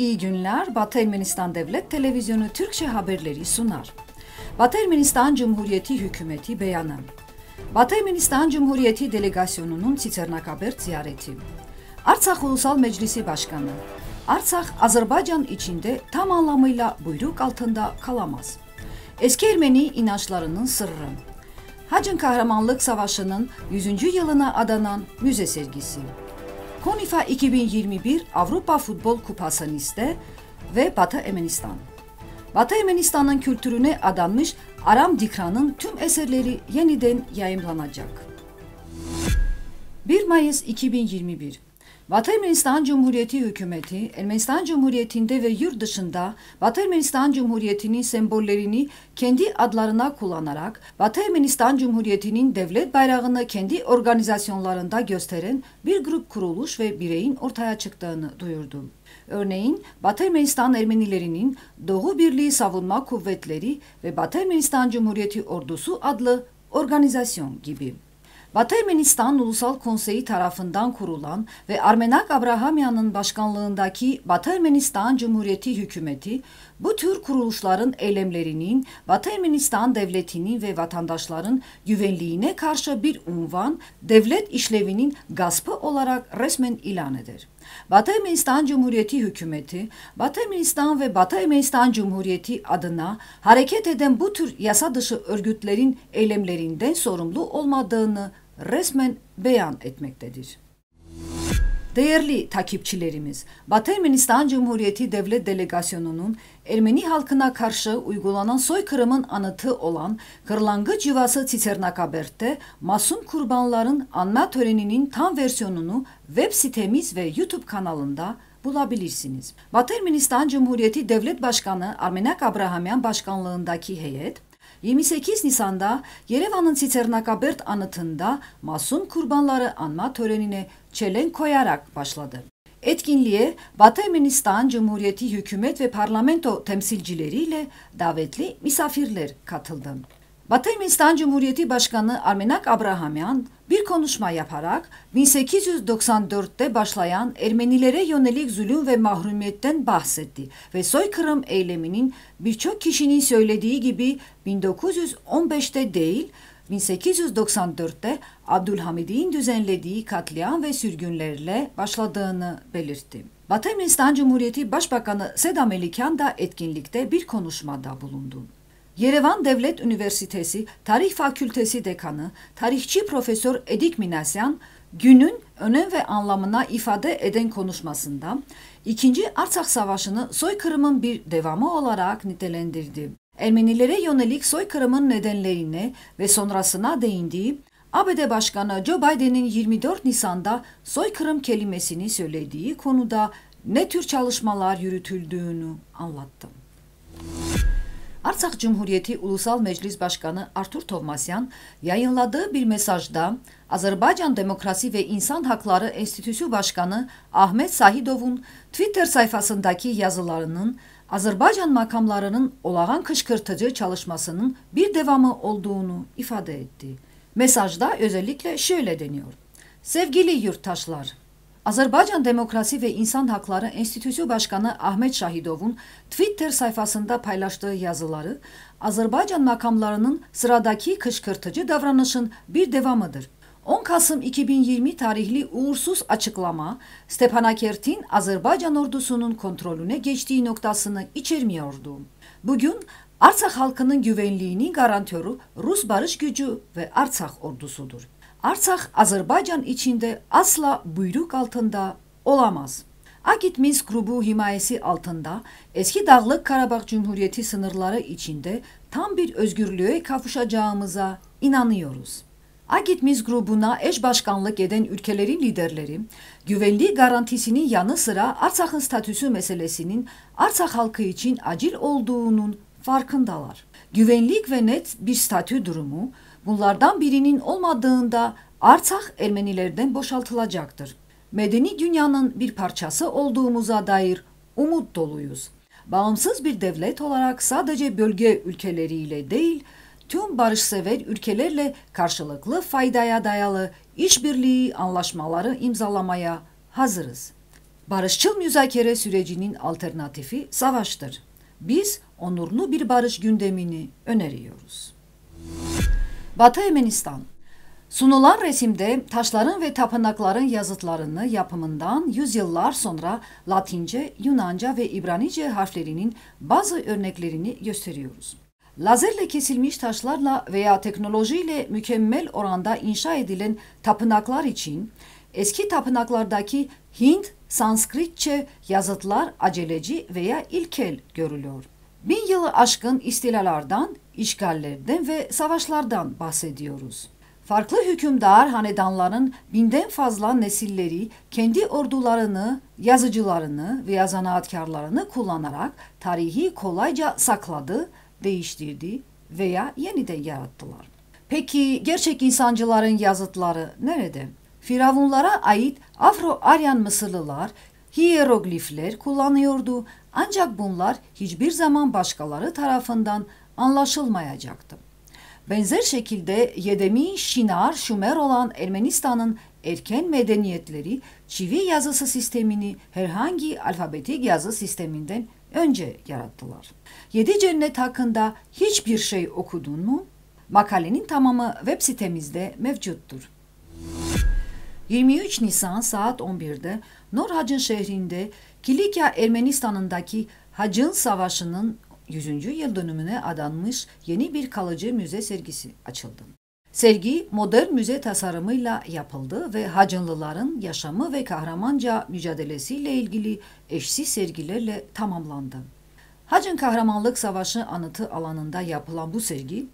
İyi günler. Batı Ermenistan Devlet Televizyonu Türkçe haberleri sunar. Batı Ermenistan Cumhuriyeti Hükümeti beyanı. Batı Ermenistan Cumhuriyeti delegasyonunun Siternak haber ziyareti. Artsakh Ulusal Meclisi Başkanı. Artsakh Azerbaycan içinde tam anlamıyla buyruk altında kalamaz. Eski Ermeni inançlarının sırrı. Hacın Kahramanlık Savaşı'nın 100. yılına adanan müze sergisi. Konifa 2021 Avrupa Futbol Kupası Nice'de ve Batı Ermenistan. Batı Ermenistan'ın kültürüne adanmış Aram Dikran'ın tüm eserleri yeniden yayımlanacak. 1 Mayıs 2021 Batı Ermenistan Cumhuriyeti hükümeti, Ermenistan Cumhuriyeti'nde ve yurt dışında Batı Ermenistan Cumhuriyeti'nin sembollerini kendi adlarına kullanarak Batı Ermenistan Cumhuriyeti'nin devlet bayrağını kendi organizasyonlarında gösteren bir grup kuruluş ve bireyin ortaya çıktığını duyurdu. Örneğin Batı Ermenistan Ermenilerinin Doğu Birliği Savunma Kuvvetleri ve Batı Ermenistan Cumhuriyeti Ordusu adlı organizasyon gibi. Batı Ermenistan Ulusal Konseyi tarafından kurulan ve Armenak Abrahamyan'ın başkanlığındaki Batı Ermenistan Cumhuriyeti hükümeti bu tür kuruluşların eylemlerinin Batı Ermenistan devletinin ve vatandaşların güvenliğine karşı bir unvan devlet işlevinin gaspı olarak resmen ilan eder. Batı Ermenistan Cumhuriyeti hükümeti, Batı Ermenistan ve Batı Ermenistan Cumhuriyeti adına hareket eden bu tür yasa dışı örgütlerin eylemlerinden sorumlu olmadığını resmen beyan etmektedir. Değerli takipçilerimiz, Batı Ermenistan Cumhuriyeti Devlet Delegasyonu'nun Ermeni halkına karşı uygulanan soykırımın anıtı olan Kırlangıç Yuvası Titernakabert'te masum kurbanların anma töreninin tam versiyonunu web sitemiz ve YouTube kanalında bulabilirsiniz. Batı Ermenistan Cumhuriyeti Devlet Başkanı Armenak Abrahamyan Başkanlığındaki heyet, 28 Nisan'da Yerevan'ın Siternakabert anıtında masum kurbanları anma törenine çelenk koyarak başladı. Etkinliğe Batı Ermenistan Cumhuriyeti hükümet ve parlamento temsilcileriyle davetli misafirler katıldı. Batı Hindistan Cumhuriyeti Başkanı Armenak Abrahamyan bir konuşma yaparak 1894'te başlayan Ermenilere yönelik zulüm ve mahrumiyetten bahsetti ve soykırım eyleminin birçok kişinin söylediği gibi 1915'te değil 1894'te Abdülhamid'in düzenlediği katliam ve sürgünlerle başladığını belirtti. Batı Hindistan Cumhuriyeti Başbakanı Seda Melikan da etkinlikte bir konuşmada bulundu. Yerevan Devlet Üniversitesi Tarih Fakültesi Dekanı, tarihçi Profesör Edik Minasyan, günün önem ve anlamına ifade eden konuşmasında ikinci Artsakh Savaşı'nı soykırımın bir devamı olarak nitelendirdi. Ermenilere yönelik soykırımın nedenlerine ve sonrasına değindiği ABD Başkanı Joe Biden'in 24 Nisan'da soykırım kelimesini söylediği konuda ne tür çalışmalar yürütüldüğünü anlattı. Artsakh Cumhuriyeti Ulusal Meclis Başkanı Artur Tovmasyan yayınladığı bir mesajda Azerbaycan Demokrasi ve İnsan Hakları Enstitüsü Başkanı Ahmet Sahidov'un Twitter sayfasındaki yazılarının Azerbaycan makamlarının olağan kışkırtıcı çalışmasının bir devamı olduğunu ifade etti. Mesajda özellikle şöyle deniyor. Sevgili yurttaşlar, Azerbaycan Demokrasi ve İnsan Hakları Enstitüsü Başkanı Ahmet Şahidov'un Twitter sayfasında paylaştığı yazıları Azerbaycan makamlarının sıradaki kışkırtıcı davranışın bir devamıdır. 10 Kasım 2020 tarihli uğursuz açıklama Stepanakert'in Azerbaycan ordusunun kontrolüne geçtiği noktasını içermiyordu. Bugün Artsakh halkının güvenliğini garantörü Rus barış gücü ve Artsakh ordusudur. Artsakh Azerbaycan içinde asla buyruk altında olamaz. Akit Minsk grubu himayesi altında eski Dağlık Karabağ Cumhuriyeti sınırları içinde tam bir özgürlüğe kavuşacağımıza inanıyoruz. Akit Minsk grubuna eş başkanlık eden ülkelerin liderleri, güvenliği garantisinin yanı sıra Artsakh'ın statüsü meselesinin Artsakh halkı için acil olduğunun farkındalar. Güvenlik ve net bir statü durumu, Bunlardan birinin olmadığında Arsak Ermenilerden boşaltılacaktır. Medeni dünyanın bir parçası olduğumuza dair umut doluyuz. Bağımsız bir devlet olarak sadece bölge ülkeleriyle değil, tüm barışsever ülkelerle karşılıklı faydaya dayalı işbirliği anlaşmaları imzalamaya hazırız. Barışçıl müzakere sürecinin alternatifi savaştır. Biz onurlu bir barış gündemini öneriyoruz. Batı Ermenistan Sunulan resimde taşların ve tapınakların yazıtlarını yapımından yüzyıllar sonra Latince, Yunanca ve İbranice harflerinin bazı örneklerini gösteriyoruz. Lazerle kesilmiş taşlarla veya teknolojiyle mükemmel oranda inşa edilen tapınaklar için eski tapınaklardaki Hint, Sanskritçe yazıtlar aceleci veya ilkel görülüyor. Bin yılı aşkın istilalardan işgallerden ve savaşlardan bahsediyoruz. Farklı hükümdar hanedanların binden fazla nesilleri kendi ordularını, yazıcılarını veya zanaatkarlarını kullanarak tarihi kolayca sakladı, değiştirdi veya yeniden yarattılar. Peki gerçek insancıların yazıtları nerede? Firavunlara ait Afro-Aryan Mısırlılar hieroglifler kullanıyordu ancak bunlar hiçbir zaman başkaları tarafından anlaşılmayacaktı. Benzer şekilde Yedemi, Şinar, Şumer olan Ermenistan'ın erken medeniyetleri çivi yazısı sistemini herhangi alfabetik yazı sisteminden önce yarattılar. Yedi cennet hakkında hiçbir şey okudun mu? Makalenin tamamı web sitemizde mevcuttur. 23 Nisan saat 11'de Nur Hacın şehrinde Kilikya Ermenistan'ındaki Hacın Savaşı'nın 100. yıl dönümüne adanmış yeni bir kalıcı müze sergisi açıldı. Sergi modern müze tasarımıyla yapıldı ve Hacınlıların yaşamı ve kahramanca mücadelesiyle ilgili eşsiz sergilerle tamamlandı. Hacın Kahramanlık Savaşı anıtı alanında yapılan bu sergi,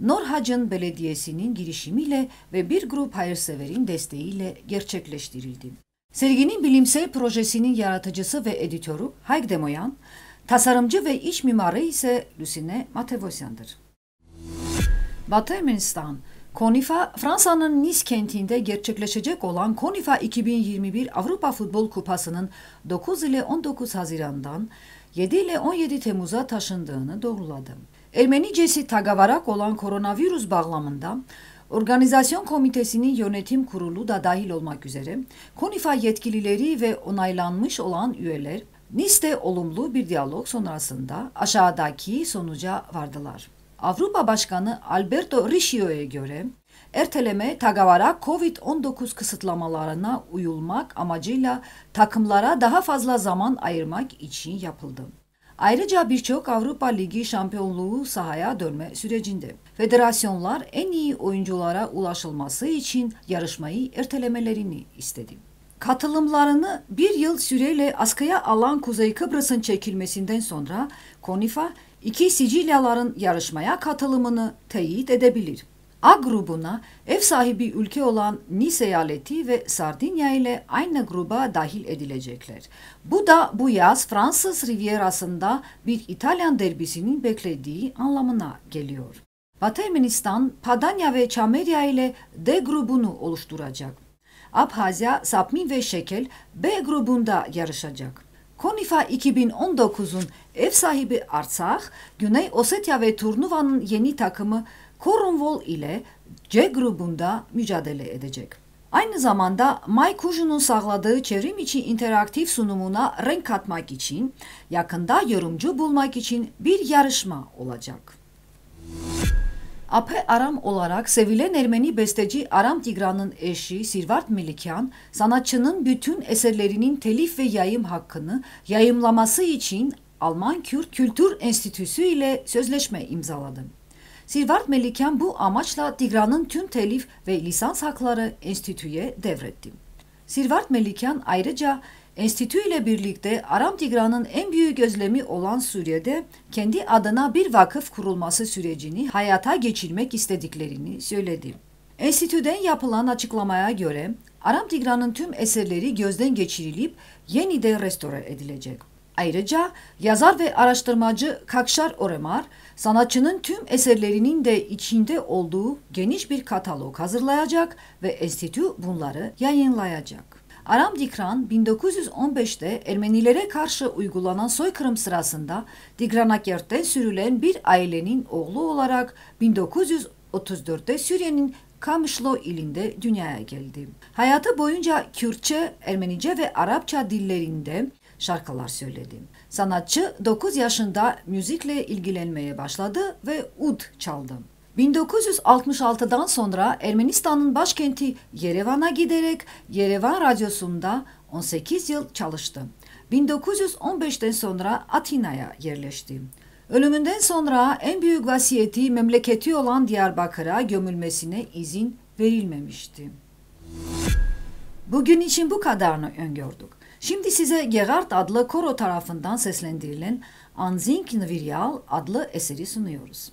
Nur Hacın Belediyesi'nin girişimiyle ve bir grup hayırseverin desteğiyle gerçekleştirildi. Serginin bilimsel projesinin yaratıcısı ve editörü Hayk Demoyan, Tasarımcı ve iç mimarı ise Lucine Matevosyan'dır. Batı Ermenistan, Konifa, Fransa'nın Nice kentinde gerçekleşecek olan Konifa 2021 Avrupa Futbol Kupası'nın 9 ile 19 Haziran'dan 7 ile 17 Temmuz'a taşındığını doğruladı. Ermenicesi tagavarak olan koronavirüs bağlamında Organizasyon Komitesi'nin yönetim kurulu da dahil olmak üzere Konifa yetkilileri ve onaylanmış olan üyeler Nice'de olumlu bir diyalog sonrasında aşağıdaki sonuca vardılar. Avrupa Başkanı Alberto Rischio'ya göre erteleme Tagavara COVID-19 kısıtlamalarına uyulmak amacıyla takımlara daha fazla zaman ayırmak için yapıldı. Ayrıca birçok Avrupa Ligi şampiyonluğu sahaya dönme sürecinde. Federasyonlar en iyi oyunculara ulaşılması için yarışmayı ertelemelerini istedi. Katılımlarını bir yıl süreyle askıya alan Kuzey Kıbrıs'ın çekilmesinden sonra Konifa iki Sicilyaların yarışmaya katılımını teyit edebilir. A grubuna ev sahibi ülke olan Nice eyaleti ve Sardinya ile aynı gruba dahil edilecekler. Bu da bu yaz Fransız Rivierası'nda bir İtalyan derbisinin beklediği anlamına geliyor. Batı Ermenistan, Padanya ve Çamerya ile D grubunu oluşturacak. Abhazya, Sapmi ve Şekel B grubunda yarışacak. Konifa 2019'un ev sahibi Artsakh, Güney Ossetya ve Turnuva'nın yeni takımı Korunvol ile C grubunda mücadele edecek. Aynı zamanda May Kuju'nun sağladığı çevrim içi interaktif sunumuna renk katmak için yakında yorumcu bulmak için bir yarışma olacak. Ape Aram olarak sevilen Ermeni besteci Aram Tigran'ın eşi Sirvart Melikyan, sanatçının bütün eserlerinin telif ve yayım hakkını yayımlaması için Alman Kürt Kültür Enstitüsü ile sözleşme imzaladı. Sirvart Melikyan bu amaçla Tigran'ın tüm telif ve lisans hakları enstitüye devretti. Sirvart Melikyan ayrıca Enstitü ile birlikte Aram Tigra'nın en büyük gözlemi olan Suriye'de kendi adına bir vakıf kurulması sürecini hayata geçirmek istediklerini söyledi. Enstitüden yapılan açıklamaya göre Aram Tigra'nın tüm eserleri gözden geçirilip yeniden restore edilecek. Ayrıca yazar ve araştırmacı Kakşar Oremar, sanatçının tüm eserlerinin de içinde olduğu geniş bir katalog hazırlayacak ve enstitü bunları yayınlayacak. Aram Dikran 1915'te Ermenilere karşı uygulanan soykırım sırasında Digranakert'te sürülen bir ailenin oğlu olarak 1934'te Suriye'nin Kamışlo ilinde dünyaya geldi. Hayatı boyunca Kürtçe, Ermenice ve Arapça dillerinde şarkılar söyledi. Sanatçı 9 yaşında müzikle ilgilenmeye başladı ve ud çaldı. 1966'dan sonra Ermenistan'ın başkenti Yerevan'a giderek Yerevan Radyosu'nda 18 yıl çalıştı. 1915'ten sonra Atina'ya yerleşti. Ölümünden sonra en büyük vasiyeti memleketi olan Diyarbakır'a gömülmesine izin verilmemişti. Bugün için bu kadarını öngördük. Şimdi size Gerard adlı koro tarafından seslendirilen Anzinkin Virial adlı eseri sunuyoruz.